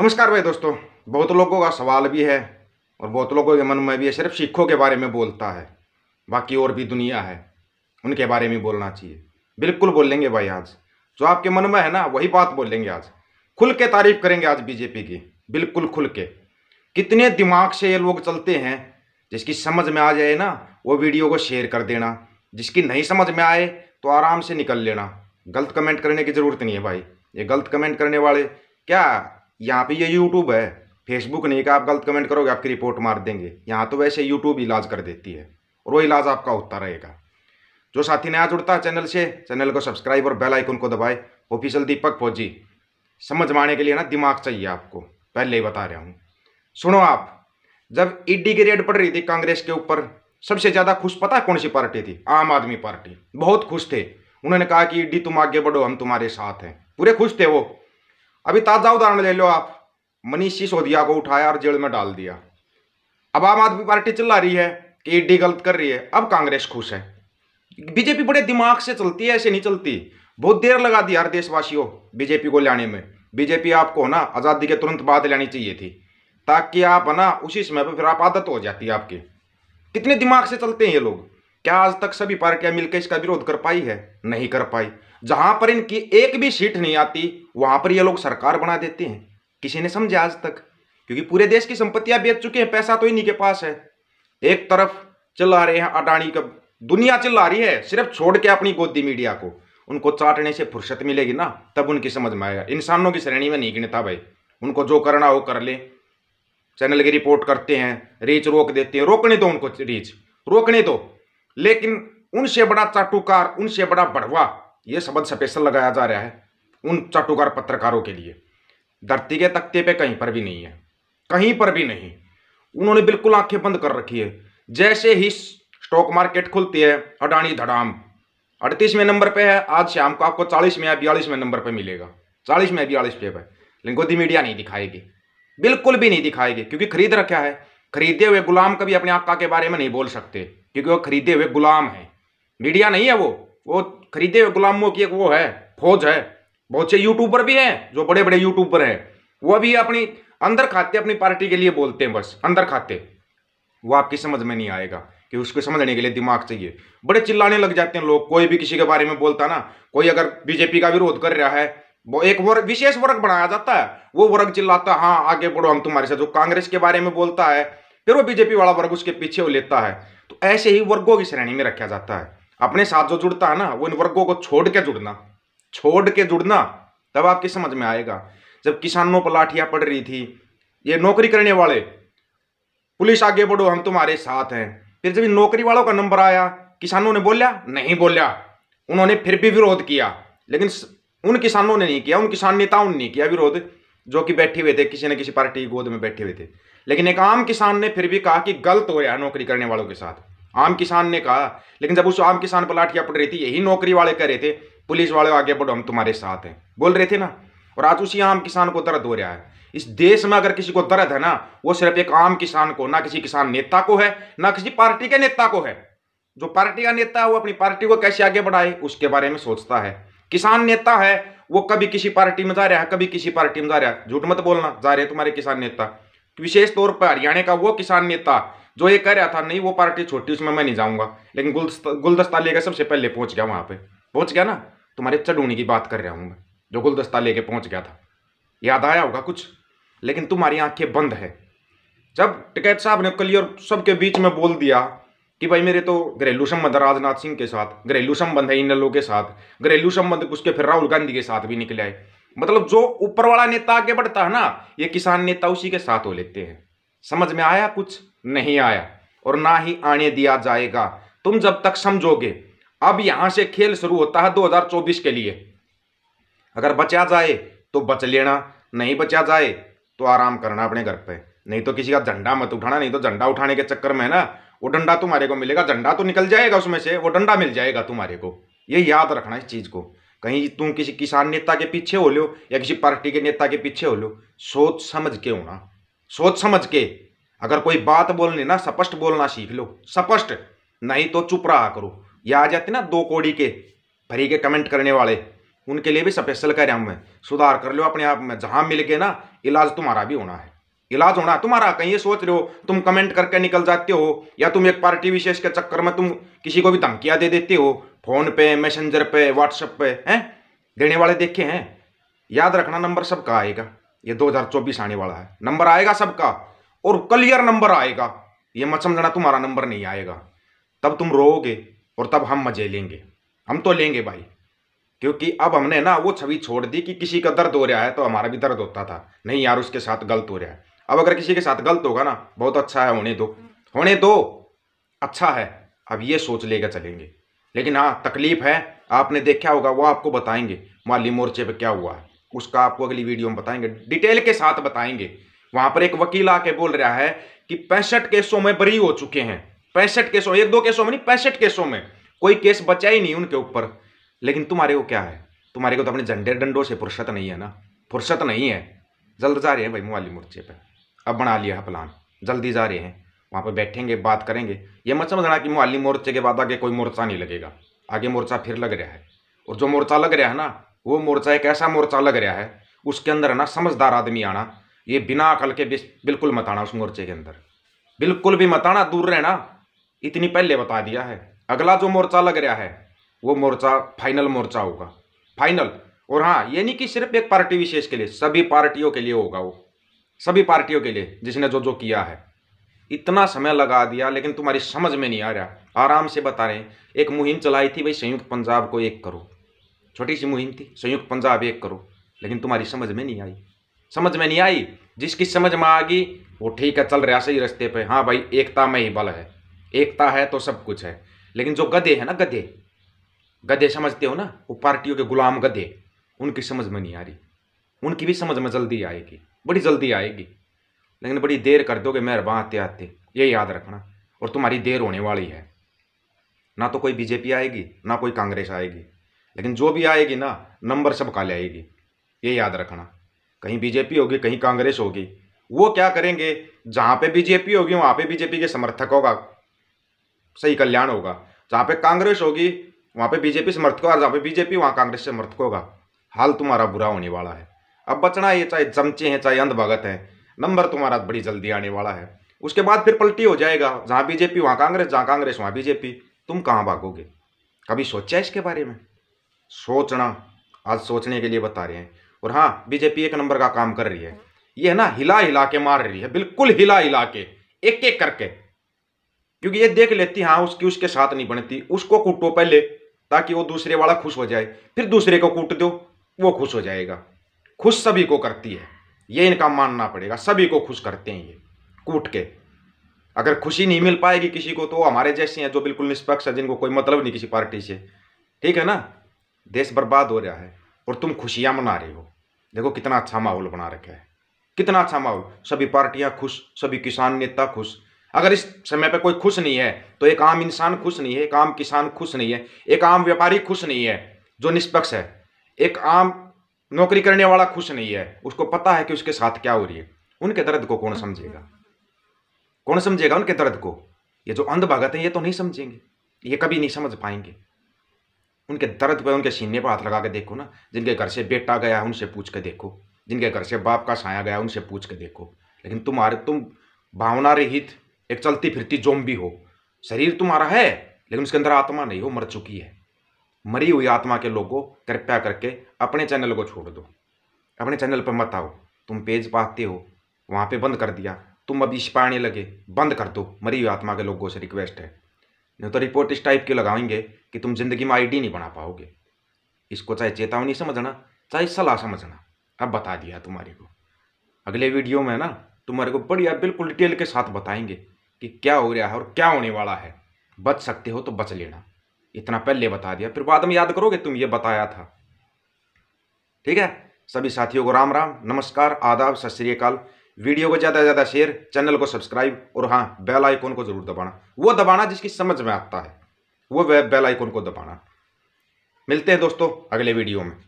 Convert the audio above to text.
नमस्कार भाई दोस्तों बहुत लोगों का सवाल भी है और बहुत लोगों के मन में भी है सिर्फ सिखों के बारे में बोलता है बाकी और भी दुनिया है उनके बारे में बोलना चाहिए बिल्कुल बोलेंगे भाई आज जो आपके मन में है ना वही बात बोलेंगे आज खुल के तारीफ करेंगे आज बीजेपी की बिल्कुल खुल के कितने दिमाग से ये लोग चलते हैं जिसकी समझ में आ जाए ना वो वीडियो को शेयर कर देना जिसकी नहीं समझ में आए तो आराम से निकल लेना गलत कमेंट करने की ज़रूरत नहीं है भाई ये गलत कमेंट करने वाले क्या यहाँ पे ये यूट्यूब है फेसबुक नहीं कि आप गलत कमेंट करोगे आपकी रिपोर्ट मार देंगे यहाँ तो वैसे यूट्यूब इलाज कर देती है और वो इलाज आपका होता रहेगा जो साथी नया जुड़ता है चैनल से चैनल को सब्सक्राइब और बेल आइकन को दबाए ऑफिशियल दीपक फौजी समझ माने के लिए ना दिमाग चाहिए आपको पहले ही बता रहा हूँ सुनो आप जब ईडी e की रेड पड़ रही थी कांग्रेस के ऊपर सबसे ज़्यादा खुश पता है कौन सी पार्टी थी आम आदमी पार्टी बहुत खुश थे उन्होंने कहा कि ईडी e तुम आगे बढ़ो हम तुम्हारे साथ हैं पूरे खुश थे वो अभी ताज़ा उदाहरण ले लो आप मनीष सिसोदिया को उठाया और जेल में डाल दिया अब आम आदमी पार्टी चिल्ला रही है कि ईडी गलत कर रही है अब कांग्रेस खुश है बीजेपी बड़े दिमाग से चलती है ऐसे नहीं चलती बहुत देर लगा दी हर देशवासियों बीजेपी को लाने में बीजेपी आपको ना आज़ादी के तुरंत बाद लानी चाहिए थी ताकि आप ना उसी समय पर फिर आप आदत हो जाती है आपकी कितने दिमाग से चलते हैं ये लोग क्या आज तक सभी पार्टियां मिलकर इसका विरोध कर पाई है नहीं कर पाई जहां पर इनकी एक भी सीट नहीं आती वहां पर ये लोग सरकार बना देते हैं किसी ने समझा आज तक क्योंकि पूरे देश की संपत्तियां बेच चुके हैं पैसा तो इन्हीं के पास है एक तरफ चिल्ला रहे हैं अडानी का दुनिया चिल्ला रही है सिर्फ छोड़ के अपनी गोदी मीडिया को उनको चाटने से फुर्सत मिलेगी ना तब उनकी समझ में आएगा इंसानों की श्रेणी में नहीं गिनता भाई उनको जो करना हो कर ले चैनल की रिपोर्ट करते हैं रीच रोक देते हैं रोकने दो उनको रीच रोकने दो लेकिन उनसे बड़ा चाटुकार उनसे बड़ा बढ़वा ये शब्द स्पेशल लगाया जा रहा है उन चाटुकार पत्रकारों के लिए धरती के तख्ते पे कहीं पर भी नहीं है कहीं पर भी नहीं उन्होंने बिल्कुल आंखें बंद कर रखी है जैसे ही स्टॉक मार्केट खुलती है अडानी धड़ाम अड़तीसवें नंबर पे है आज शाम को आपको चालीसवें या बयालीसवें नंबर पे मिलेगा चालीसवें बयालीसवें पे लेकिन गोदी मीडिया नहीं दिखाएगी बिल्कुल भी नहीं दिखाएगी क्योंकि खरीद रखा है खरीदे हुए गुलाम कभी अपने आका के बारे में नहीं बोल सकते क्योंकि वो खरीदे हुए गुलाम है मीडिया नहीं है वो वो खरीदे हुए गुलामों की एक वो है फौज है बहुत से यूट्यूबर भी हैं जो बड़े बड़े यूट्यूबर हैं वो भी अपनी अंदर खाते अपनी पार्टी के लिए बोलते हैं बस अंदर खाते वो आपकी समझ में नहीं आएगा कि उसको समझने के लिए दिमाग चाहिए बड़े चिल्लाने लग जाते हैं लोग कोई भी किसी के बारे में बोलता ना कोई अगर बीजेपी का विरोध कर रहा है वो एक वर्ग विशेष वर्ग बनाया जाता है वो वर्ग चिल्लाता है हाँ आगे बढ़ो हम तुम्हारे साथ जो कांग्रेस के बारे में बोलता है फिर वो बीजेपी वाला वर्ग उसके पीछे वो लेता है तो ऐसे ही वर्गों की श्रेणी में रखा जाता है अपने साथ जो जुड़ता है ना वो इन वर्गों को छोड़ के जुड़ना छोड़ के जुड़ना तब आपकी समझ में आएगा जब किसानों पर लाठियां पड़ रही थी ये नौकरी करने वाले पुलिस आगे बढ़ो हम तुम्हारे साथ हैं फिर जब इन नौकरी वालों का नंबर आया किसानों ने बोलिया नहीं बोलिया उन्होंने फिर भी विरोध किया लेकिन उन किसानों ने नहीं किया उन किसान नेताओं ने नहीं किया विरोध जो कि बैठे हुए थे किसी न किसी पार्टी की गोद में बैठे हुए थे लेकिन एक आम किसान ने फिर भी कहा कि गलत हो रहा नौकरी करने वालों के साथ आम किसान ने कहा लेकिन जब उस आम किसान पर लाठिया पड़ रही थी यही नौकरी वाले कह रहे थे पुलिस वाले आगे बढ़ो हम तुम्हारे साथ हैं बोल रहे थे ना और आज उसी आम किसान को दर्द हो रहा है इस देश में अगर किसी को दर्द है ना वो सिर्फ एक आम किसान को ना किसी किसान नेता को है ना किसी पार्टी के नेता को है जो पार्टी का नेता है वो अपनी पार्टी को कैसे आगे बढ़ाए उसके बारे में सोचता है किसान नेता है वो कभी किसी पार्टी में जा रहा है कभी किसी पार्टी में जा रहा है झूठ मत बोलना जा रहे हैं तुम्हारे किसान नेता विशेष तौर पर हरियाणा का वो किसान नेता जो ये कह रहा था नहीं वो पार्टी छोटी उसमें मैं नहीं जाऊँगा लेकिन गुलदस्ता लेकर सबसे पहले पहुँच गया वहाँ पर पहुँच गया ना तुम्हारे चडूनी की बात कर रहा हूँ मैं जो गुलदस्ता लेके पहुँच गया था याद आया होगा कुछ लेकिन तुम्हारी आंखें बंद है जब टिकैत साहब ने कलियर सबके बीच में बोल दिया कि भाई मेरे तो घरेलू संबंध राजनाथ सिंह के साथ घरेलू संबंध है इन लोगों के साथ घरेलू संबंध उसके फिर राहुल गांधी के साथ भी निकले आए मतलब जो ऊपर वाला नेता आगे बढ़ता है ना ये किसान नेता उसी के साथ हो लेते हैं समझ में आया कुछ नहीं आया और ना ही आने दिया जाएगा तुम जब तक समझोगे अब यहां से खेल शुरू होता है 2024 के लिए अगर बचा जाए तो बच लेना नहीं बचा जाए तो आराम करना अपने घर पे नहीं तो किसी का झंडा मत उठाना नहीं तो झंडा उठाने के चक्कर में ना वो डंडा तुम्हारे को मिलेगा झंडा तो निकल जाएगा उसमें से वो डंडा मिल जाएगा तुम्हारे को ये याद रखना इस चीज़ को कहीं तुम किसी किसान नेता के पीछे हो लो या किसी पार्टी के नेता के पीछे हो लो सोच समझ के होना सोच समझ के अगर कोई बात बोलने ना स्पष्ट बोलना सीख लो स्पष्ट नहीं तो चुप रहा करो ये आ जाते ना दो कोड़ी के भरी के कमेंट करने वाले उनके लिए भी स्पेशल कह रहा हूँ मैं सुधार कर लो अपने आप में जहाँ मिल गए ना इलाज तुम्हारा भी होना है इलाज होना तुम्हारा कहीं ये सोच रहे हो तुम कमेंट करके निकल जाते हो या तुम एक पार्टी विशेष के चक्कर में तुम किसी को भी धमकियाँ दे देते हो फोन पे मैसेंजर पे व्हाट्सएप पे हैं देने वाले देखे हैं याद रखना नंबर सबका आएगा ये 2024 आने वाला है नंबर आएगा सबका और क्लियर नंबर आएगा ये मत समझना तुम्हारा नंबर नहीं आएगा तब तुम रोओगे और तब हम मजे लेंगे हम तो लेंगे भाई क्योंकि अब हमने ना वो छवि छोड़ दी कि किसी का दर्द हो रहा है तो हमारा भी दर्द होता था नहीं यार उसके साथ गलत हो रहा है अब अगर किसी के साथ गलत होगा ना बहुत अच्छा है होने दो होने दो अच्छा है अब ये सोच लेकर चलेंगे लेकिन हाँ तकलीफ है आपने देखा होगा वो आपको बताएंगे माली मोर्चे पर क्या हुआ है उसका आपको अगली वीडियो में बताएंगे डिटेल के साथ बताएंगे वहां पर एक वकील आके बोल रहा है कि पैंसठ केसों में बरी हो चुके हैं पैंसठ केसों एक दो केसों में नहीं पैंसठ केसों में कोई केस बचा ही नहीं उनके ऊपर लेकिन तुम्हारे को क्या है तुम्हारे को तो अपने झंडे डंडों से फुर्सत नहीं है ना फुर्सत नहीं है जल्द जा रहे हैं भाई मोवाली मोर्चे पर अब बना लिया है प्लान जल्दी जा रहे हैं वहाँ पर बैठेंगे बात करेंगे ये मत समझना कि मोवाली मोर्चे के बाद आगे कोई मोर्चा नहीं लगेगा आगे मोर्चा फिर लग रहा है और जो मोर्चा लग रहा है ना वो मोर्चा एक ऐसा मोर्चा लग रहा है उसके अंदर ना समझदार आदमी आना ये बिना अकल के बिल्कुल मत आना उस मोर्चे के अंदर बिल्कुल भी मत आना दूर रहना इतनी पहले बता दिया है अगला जो मोर्चा लग रहा है वो मोर्चा फाइनल मोर्चा होगा फाइनल और हाँ ये नहीं कि सिर्फ एक पार्टी विशेष के लिए सभी पार्टियों के लिए होगा वो सभी पार्टियों के लिए जिसने जो जो किया है इतना समय लगा दिया लेकिन तुम्हारी समझ में नहीं आ रहा आराम से बता रहे एक मुहिम चलाई थी भाई संयुक्त पंजाब को एक करो छोटी सी मुहिम थी संयुक्त पंजाब एक करो लेकिन तुम्हारी समझ में नहीं आई समझ में नहीं आई जिसकी समझ में आ गई वो ठीक है चल रहा सही रास्ते पे हाँ भाई एकता में ही बल है एकता है तो सब कुछ है लेकिन जो गधे है ना गधे गधे समझते हो ना वो पार्टियों के गुलाम गधे उनकी समझ में नहीं आ रही उनकी भी समझ में जल्दी आएगी बड़ी जल्दी आएगी लेकिन बड़ी देर कर दोगे मेहरबान आते आते ये याद रखना और तुम्हारी देर होने वाली है ना तो कोई बीजेपी आएगी ना कोई कांग्रेस आएगी लेकिन जो भी आएगी ना नंबर सब काले आएगी ये याद रखना कहीं बीजेपी होगी कहीं कांग्रेस होगी वो क्या करेंगे जहाँ पे बीजेपी होगी वहाँ पे बीजेपी के समर्थक होगा सही कल्याण होगा जहाँ पे कांग्रेस होगी वहाँ पे बीजेपी समर्थक होगा जहाँ पे बीजेपी वहाँ कांग्रेस समर्थक होगा हाल तुम्हारा बुरा होने वाला है अब बचना ये चाहे जमचे हैं चाहे अंधभगत हैं नंबर तुम्हारा बड़ी जल्दी आने वाला है उसके बाद फिर पलटी हो जाएगा जहाँ बीजेपी वहाँ कांग्रेस जहाँ कांग्रेस वहाँ बीजेपी तुम कहाँ भागोगे कभी सोचा इसके बारे में सोचना आज सोचने के लिए बता रहे हैं और हाँ बीजेपी एक नंबर का काम कर रही है ये है ना हिला हिला के मार रही है बिल्कुल हिला हिला के एक एक करके क्योंकि ये देख लेती हाँ उसकी उसके साथ नहीं बनती उसको कूटो पहले ताकि वो दूसरे वाला खुश हो जाए फिर दूसरे को कूट दो वो खुश हो जाएगा खुश सभी को करती है ये इनका मानना पड़ेगा सभी को खुश करते हैं ये कूट के अगर खुशी नहीं मिल पाएगी किसी को तो हमारे जैसे हैं जो बिल्कुल निष्पक्ष है जिनको कोई मतलब नहीं किसी पार्टी से ठीक है ना देश बर्बाद हो रहा है और तुम खुशियाँ मना रहे हो देखो कितना अच्छा माहौल बना रखा है कितना अच्छा माहौल सभी पार्टियाँ खुश सभी किसान नेता खुश अगर इस समय पर कोई खुश नहीं है तो एक आम इंसान खुश नहीं है एक आम किसान खुश नहीं है एक आम व्यापारी खुश नहीं है जो निष्पक्ष है एक आम नौकरी करने वाला खुश नहीं है उसको पता है कि उसके साथ क्या हो रही है उनके दर्द को कौन समझेगा कौन समझेगा उनके दर्द को ये जो अंधभगत है ये तो नहीं समझेंगे ये कभी नहीं समझ पाएंगे उनके दर्द पर उनके सीने पर हाथ लगा के देखो ना जिनके घर से बेटा गया उनसे पूछ के देखो जिनके घर से बाप का साया गया उनसे पूछ के देखो लेकिन तुम्हारे तुम भावना रहित एक चलती फिरती जोम हो शरीर तुम्हारा है लेकिन उसके अंदर आत्मा नहीं हो मर चुकी है मरी हुई आत्मा के लोगों कृपया करके अपने चैनल को छोड़ दो अपने चैनल पर मत आओ तुम पेज पाते हो वहाँ पे बंद कर दिया तुम अभी इस लगे बंद कर दो मरी हुई आत्मा के लोगों से रिक्वेस्ट है नहीं तो रिपोर्ट इस टाइप के लगाएंगे कि तुम जिंदगी में आईडी नहीं बना पाओगे इसको चाहे चेतावनी समझना चाहे सलाह समझना अब बता दिया तुम्हारे को अगले वीडियो में ना तुम्हारे को बढ़िया बिल्कुल डिटेल के साथ बताएंगे कि क्या हो रहा है और क्या होने वाला है बच सकते हो तो बच लेना इतना पहले बता दिया फिर बाद में याद करोगे तुम ये बताया था ठीक है सभी साथियों को राम राम नमस्कार आदाब सत श्रीकाल वीडियो को ज़्यादा से ज़्यादा शेयर चैनल को सब्सक्राइब और हाँ बेल आइकॉन को ज़रूर दबाना वो दबाना जिसकी समझ में आता है वो बेल आइकॉन को दबाना मिलते हैं दोस्तों अगले वीडियो में